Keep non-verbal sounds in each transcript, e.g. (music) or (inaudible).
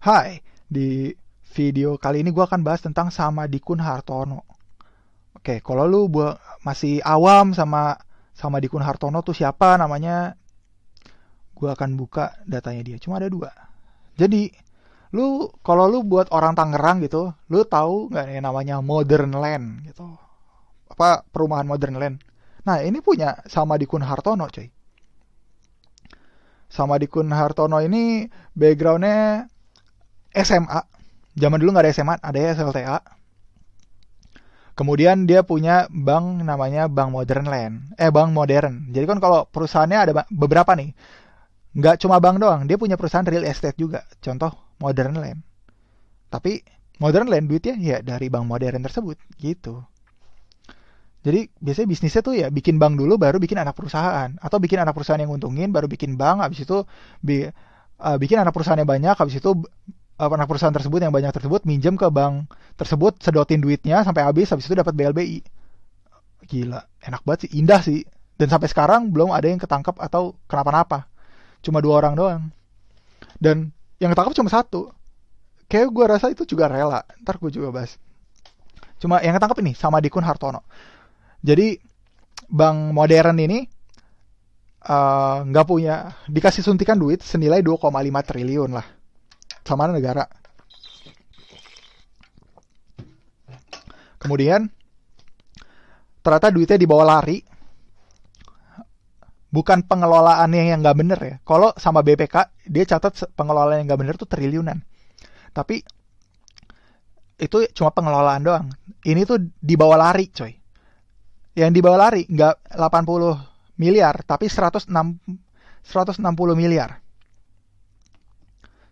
Hai, di video kali ini gue akan bahas tentang sama Dikun Hartono. Oke, kalau lu buat masih awam sama sama Dikun Hartono tuh siapa namanya, gue akan buka datanya dia. Cuma ada dua. Jadi, lu kalau lu buat orang Tangerang gitu, lu tahu nggak yang namanya Modern Land gitu? Apa perumahan Modern Land? Nah, ini punya sama Dikun Hartono, coy. Sama Dikun Hartono ini backgroundnya SMA. Zaman dulu nggak ada SMA, ada SLTA. Kemudian dia punya bank namanya Bank Modern Land. Eh, Bank Modern. Jadi kan kalau perusahaannya ada beberapa nih. Nggak cuma bank doang, dia punya perusahaan real estate juga. Contoh Modern Land. Tapi Modern Land duitnya ya dari Bank Modern tersebut, gitu. Jadi biasanya bisnisnya tuh ya bikin bank dulu baru bikin anak perusahaan atau bikin anak perusahaan yang nguntungin baru bikin bank habis itu bi, uh, bikin anak perusahaannya banyak habis itu anak perusahaan tersebut yang banyak tersebut minjem ke bank tersebut sedotin duitnya sampai habis habis itu dapat BLBI gila enak banget sih indah sih dan sampai sekarang belum ada yang ketangkap atau kenapa-napa cuma dua orang doang dan yang ketangkap cuma satu kayak gue rasa itu juga rela ntar gue juga bahas cuma yang ketangkap ini sama Dikun Hartono jadi bank modern ini eh, nggak uh, punya dikasih suntikan duit senilai 2,5 triliun lah keamanan negara. Kemudian ternyata duitnya dibawa lari. Bukan pengelolaannya yang nggak bener ya. Kalau sama BPK, dia catat pengelolaan yang nggak bener tuh triliunan. Tapi itu cuma pengelolaan doang. Ini tuh dibawa lari, coy. Yang dibawa lari nggak 80 miliar, tapi 106 160 miliar.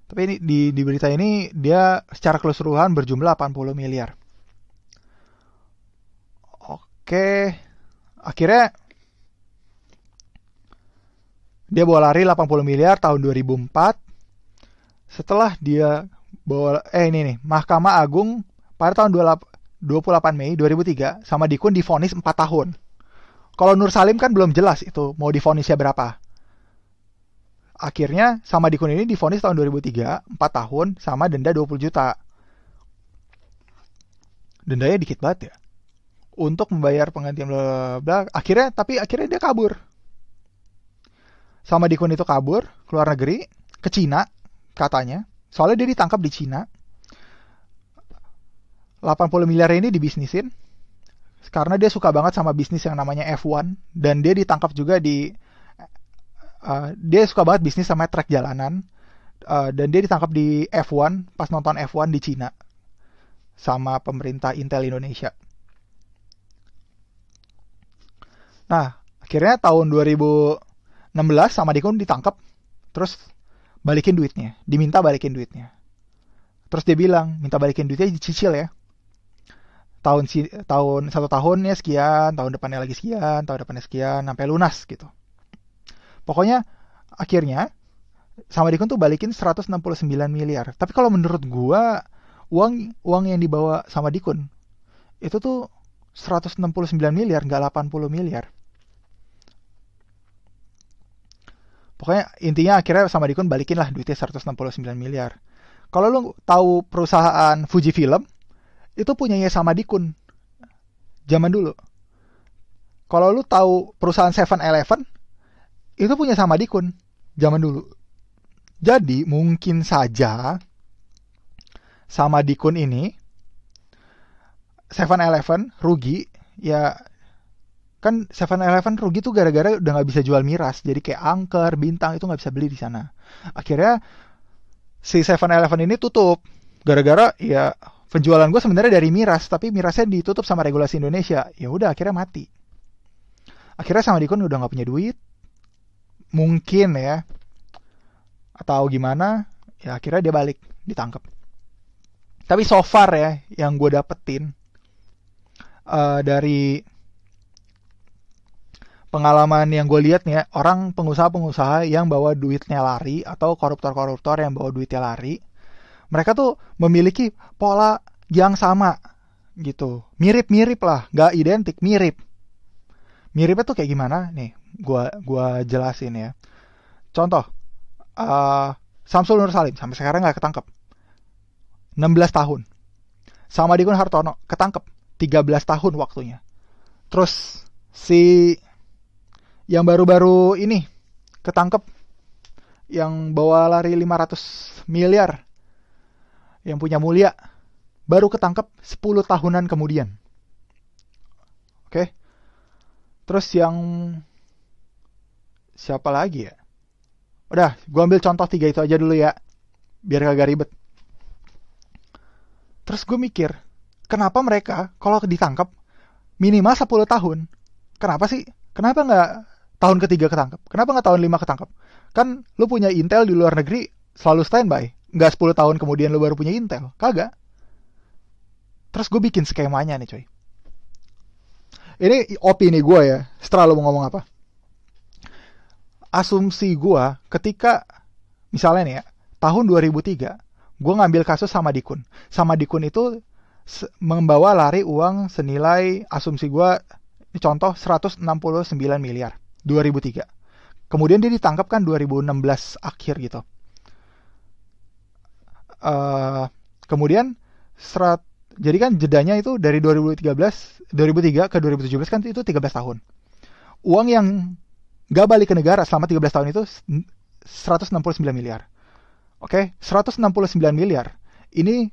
Tapi ini, di, di berita ini dia secara keseluruhan berjumlah 80 miliar. Oke, akhirnya dia bawa lari 80 miliar tahun 2004. Setelah dia bawa eh ini nih, Mahkamah Agung pada tahun 28 Mei 2003 sama Dikun difonis 4 tahun. Kalau Nur Salim kan belum jelas itu mau difonisnya berapa. Akhirnya sama Dikun ini difonis tahun 2003, 4 tahun sama denda 20 juta. Dendanya dikit banget ya. Untuk membayar penggantian bla bla Akhirnya tapi akhirnya dia kabur. Sama Dikun itu kabur ke luar negeri, ke Cina katanya. Soalnya dia ditangkap di Cina. 80 miliar ini dibisnisin karena dia suka banget sama bisnis yang namanya F1 dan dia ditangkap juga di Eh, dia suka banget bisnis sama trek jalanan uh, dan dia ditangkap di F1 pas nonton F1 di Cina sama pemerintah Intel Indonesia. Nah, akhirnya tahun 2016 sama Dikun ditangkap terus balikin duitnya, diminta balikin duitnya. Terus dia bilang, minta balikin duitnya dicicil ya. Tahun si, tahun satu tahunnya sekian, tahun depannya lagi sekian, tahun depannya sekian, sampai lunas gitu. Pokoknya akhirnya sama Dikun tuh balikin 169 miliar. Tapi kalau menurut gua uang uang yang dibawa sama Dikun itu tuh 169 miliar nggak 80 miliar. Pokoknya intinya akhirnya sama Dikun balikin lah duitnya 169 miliar. Kalau lu tahu perusahaan Fuji Film itu punyanya sama Dikun zaman dulu. Kalau lu tahu perusahaan Seven Eleven itu punya sama dikun zaman dulu. Jadi mungkin saja sama dikun ini Seven Eleven rugi ya kan Seven Eleven rugi tuh gara-gara udah nggak bisa jual miras jadi kayak angker bintang itu nggak bisa beli di sana akhirnya si Seven Eleven ini tutup gara-gara ya penjualan gue sebenarnya dari miras tapi mirasnya ditutup sama regulasi Indonesia ya udah akhirnya mati akhirnya sama Dikun udah nggak punya duit mungkin ya atau gimana ya akhirnya dia balik ditangkap tapi so far ya yang gue dapetin uh, dari pengalaman yang gue lihat nih ya, orang pengusaha-pengusaha yang bawa duitnya lari atau koruptor-koruptor yang bawa duitnya lari mereka tuh memiliki pola yang sama gitu mirip-mirip lah nggak identik mirip miripnya tuh kayak gimana nih gua gua jelasin ya contoh uh, Samsul Nur Salim sampai sekarang nggak ketangkep 16 tahun sama Dikun Hartono ketangkep 13 tahun waktunya terus si yang baru-baru ini ketangkep yang bawa lari 500 miliar yang punya mulia baru ketangkep 10 tahunan kemudian. Oke. Okay? Terus yang siapa lagi ya? Udah, gue ambil contoh tiga itu aja dulu ya, biar kagak ribet. Terus gue mikir, kenapa mereka kalau ditangkap minimal 10 tahun? Kenapa sih? Kenapa nggak tahun ketiga ketangkap? Kenapa nggak tahun lima ketangkap? Kan lu punya intel di luar negeri selalu standby. Nggak 10 tahun kemudian lu baru punya intel. Kagak. Terus gue bikin skemanya nih coy. Ini opini gue ya. Setelah lo mau ngomong apa? Asumsi gue ketika misalnya nih ya, tahun 2003 gue ngambil kasus sama Dikun. Sama Dikun itu membawa lari uang senilai asumsi gue contoh 169 miliar 2003. Kemudian dia ditangkap kan 2016 akhir gitu. Uh, kemudian serat, jadi kan jedanya itu dari 2013 2003 ke 2017 kan itu 13 tahun. Uang yang gak balik ke negara selama 13 tahun itu 169 miliar. Oke, okay? 169 miliar. Ini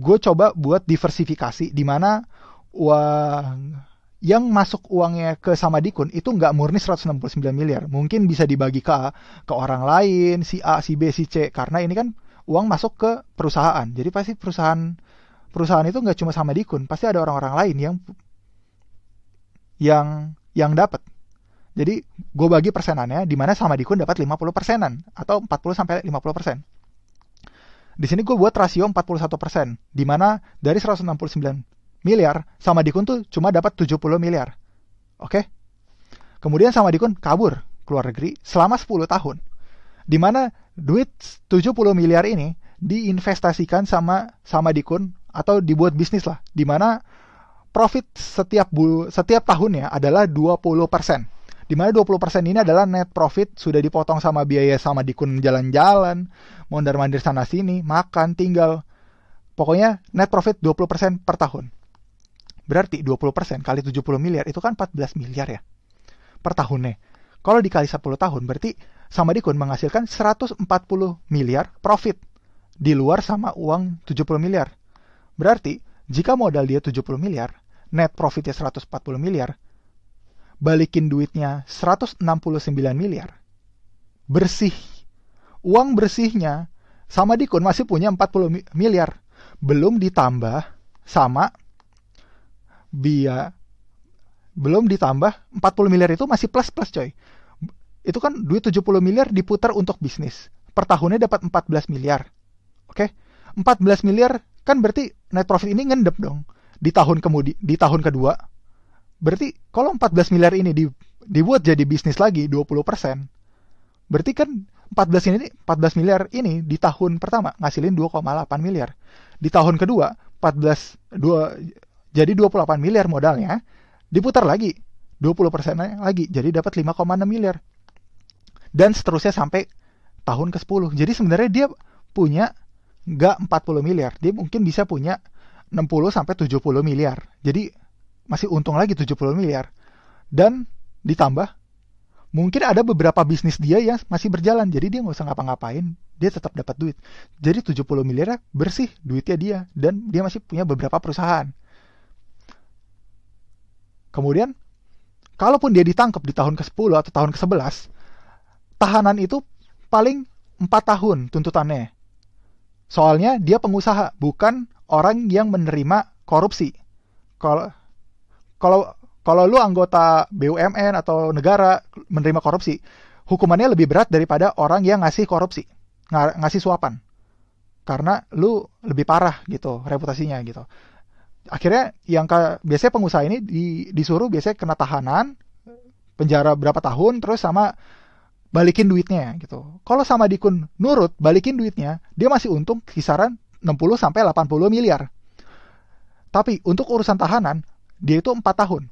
gue coba buat diversifikasi di mana uang yang masuk uangnya ke sama Dikun itu nggak murni 169 miliar. Mungkin bisa dibagi ke ke orang lain, si A, si B, si C. Karena ini kan uang masuk ke perusahaan. Jadi pasti perusahaan perusahaan itu nggak cuma sama Dikun, pasti ada orang-orang lain yang yang yang dapat. Jadi gue bagi persenannya di mana sama Dikun dapat 50 persenan atau 40 sampai 50 persen. Di sini gue buat rasio 41 persen, di mana dari 169 miliar sama Dikun tuh cuma dapat 70 miliar. Oke? Okay? Kemudian sama Dikun kabur keluar negeri selama 10 tahun. Di mana duit 70 miliar ini diinvestasikan sama sama Dikun atau dibuat bisnis lah, di mana profit setiap bulu setiap tahunnya adalah 20%. Di mana 20% ini adalah net profit sudah dipotong sama biaya sama dikun jalan-jalan, mondar-mandir sana sini, makan, tinggal. Pokoknya net profit 20% per tahun. Berarti 20% kali 70 miliar itu kan 14 miliar ya per tahunnya. Kalau dikali 10 tahun berarti sama dikun menghasilkan 140 miliar profit di luar sama uang 70 miliar. Berarti, jika modal dia 70 miliar, net profitnya 140 miliar, balikin duitnya 169 miliar. Bersih. Uang bersihnya sama Dikun masih punya 40 miliar. Belum ditambah sama biaya belum ditambah 40 miliar itu masih plus-plus coy. Itu kan duit 70 miliar diputar untuk bisnis. Per tahunnya dapat 14 miliar. Oke? Okay? 14 miliar kan berarti net profit ini ngendep dong di tahun kemudi di tahun kedua. Berarti kalau 14 miliar ini di, dibuat jadi bisnis lagi 20%. persen Berarti kan 14 ini 14 miliar ini di tahun pertama ngasilin 2,8 miliar. Di tahun kedua 14 2 jadi 28 miliar modalnya diputar lagi 20% persen lagi jadi dapat 5,6 miliar. Dan seterusnya sampai tahun ke-10. Jadi sebenarnya dia punya nggak 40 miliar, dia mungkin bisa punya 60 sampai 70 miliar. Jadi masih untung lagi 70 miliar. Dan ditambah mungkin ada beberapa bisnis dia yang masih berjalan jadi dia nggak usah ngapa-ngapain dia tetap dapat duit jadi 70 miliar bersih duitnya dia dan dia masih punya beberapa perusahaan kemudian kalaupun dia ditangkap di tahun ke-10 atau tahun ke-11 tahanan itu paling 4 tahun tuntutannya Soalnya dia pengusaha, bukan orang yang menerima korupsi. Kalau kalau lu anggota BUMN atau negara menerima korupsi, hukumannya lebih berat daripada orang yang ngasih korupsi, ng ngasih suapan. Karena lu lebih parah gitu reputasinya gitu. Akhirnya yang ke, biasanya pengusaha ini di, disuruh biasanya kena tahanan, penjara berapa tahun, terus sama balikin duitnya gitu. Kalau sama Dikun nurut, balikin duitnya, dia masih untung kisaran 60 sampai 80 miliar. Tapi untuk urusan tahanan, dia itu 4 tahun.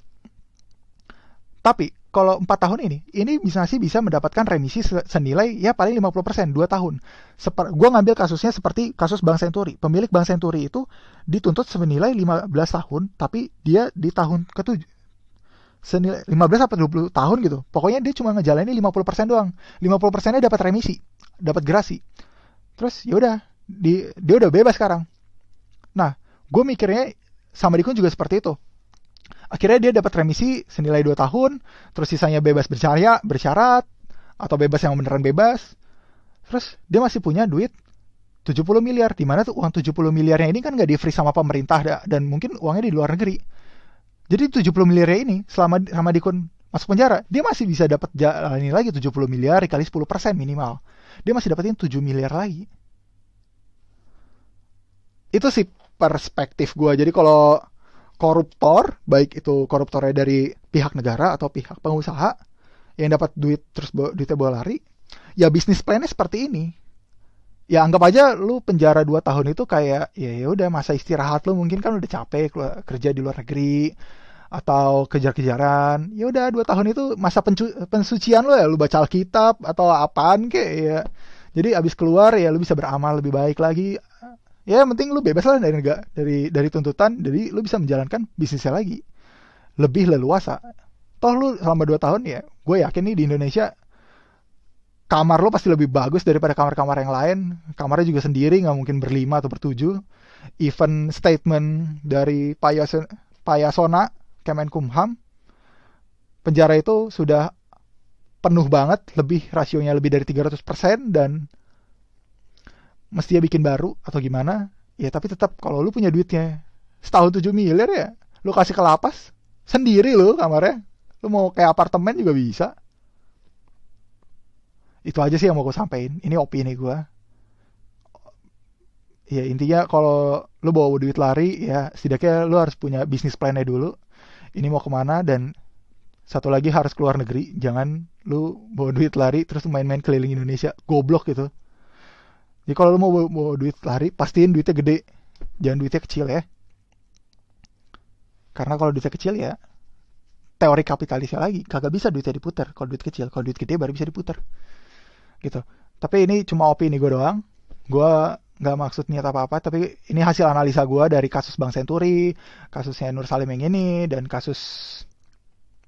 Tapi kalau 4 tahun ini, ini bisa sih bisa mendapatkan remisi senilai ya paling 50%, 2 tahun. Seper, gua ngambil kasusnya seperti kasus Bank Senturi. Pemilik Bank Senturi itu dituntut senilai 15 tahun, tapi dia di tahun ke 7 senilai 15 atau 20 tahun gitu. Pokoknya dia cuma ngejalanin 50% doang. 50%-nya dapat remisi, dapat grasi Terus ya udah, di, dia udah bebas sekarang. Nah, gue mikirnya sama Dikun juga seperti itu. Akhirnya dia dapat remisi senilai 2 tahun, terus sisanya bebas bersyariah, bersyarat, atau bebas yang beneran bebas. Terus dia masih punya duit 70 miliar, di mana tuh uang 70 miliarnya ini kan gak di-free sama pemerintah dan mungkin uangnya di luar negeri jadi 70 miliar ini selama kun masuk penjara, dia masih bisa dapat jalani lagi 70 miliar dikali 10% minimal. Dia masih dapetin 7 miliar lagi. Itu sih perspektif gue. Jadi kalau koruptor, baik itu koruptornya dari pihak negara atau pihak pengusaha yang dapat duit terus duitnya bawa lari, ya bisnis plan nya seperti ini ya anggap aja lu penjara 2 tahun itu kayak ya, ya udah masa istirahat lu mungkin kan udah capek kerja di luar negeri atau kejar-kejaran ya udah dua tahun itu masa pensucian lu ya lu baca alkitab atau apaan kek ya jadi abis keluar ya lu bisa beramal lebih baik lagi ya yang penting lu bebas lah dari negara dari dari tuntutan jadi lu bisa menjalankan bisnisnya lagi lebih leluasa toh lu selama dua tahun ya gue yakin nih di Indonesia kamar lo pasti lebih bagus daripada kamar-kamar yang lain. Kamarnya juga sendiri, nggak mungkin berlima atau bertujuh. Even statement dari Payasona, Payasona Kemenkumham, penjara itu sudah penuh banget, lebih rasionya lebih dari 300% dan mestinya bikin baru atau gimana. Ya tapi tetap kalau lo punya duitnya setahun 7 miliar ya, lo kasih ke lapas, sendiri lo kamarnya. Lo mau kayak apartemen juga bisa itu aja sih yang mau gue sampein ini opini gue ya intinya kalau lo bawa duit lari ya setidaknya lo harus punya bisnis plannya dulu ini mau kemana dan satu lagi harus keluar negeri jangan lo bawa duit lari terus main-main keliling Indonesia goblok gitu jadi kalau lo mau bawa, bawa duit lari pastiin duitnya gede jangan duitnya kecil ya karena kalau duitnya kecil ya teori kapitalisnya lagi kagak bisa duitnya diputar kalau duit kecil kalau duit gede baru bisa diputar gitu tapi ini cuma opini gue doang gue nggak maksud niat apa-apa tapi ini hasil analisa gue dari kasus Bang Senturi kasusnya Nur Salim yang ini dan kasus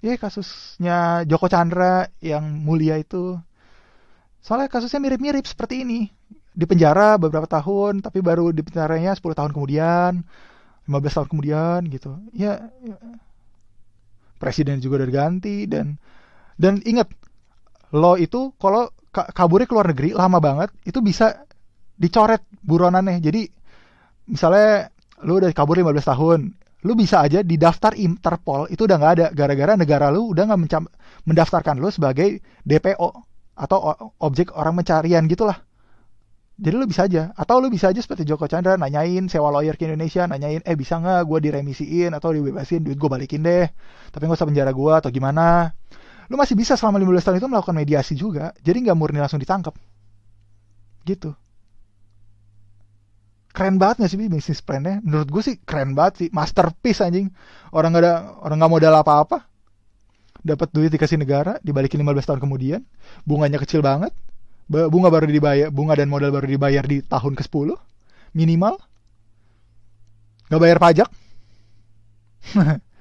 ya kasusnya Joko Chandra yang mulia itu soalnya kasusnya mirip-mirip seperti ini di penjara beberapa tahun tapi baru di penjaranya 10 tahun kemudian 15 tahun kemudian gitu ya, ya. presiden juga udah ganti dan dan ingat law itu kalau kaburnya ke luar negeri lama banget itu bisa dicoret buronannya jadi misalnya lu udah kabur 15 tahun lu bisa aja di daftar Interpol itu udah nggak ada gara-gara negara lu udah nggak mendaftarkan lu sebagai DPO atau objek orang pencarian gitulah jadi lu bisa aja atau lu bisa aja seperti Joko Chandra nanyain sewa lawyer ke Indonesia nanyain eh bisa nggak gue diremisiin atau dibebasin duit gue balikin deh tapi nggak usah penjara gue atau gimana lu masih bisa selama 15 tahun itu melakukan mediasi juga jadi nggak murni langsung ditangkap gitu keren banget gak sih bisnis plannya menurut gue sih keren banget sih masterpiece anjing orang nggak ada orang nggak modal apa-apa dapat duit dikasih negara dibalikin 15 tahun kemudian bunganya kecil banget bunga baru dibayar bunga dan modal baru dibayar di tahun ke-10 minimal nggak bayar pajak (laughs)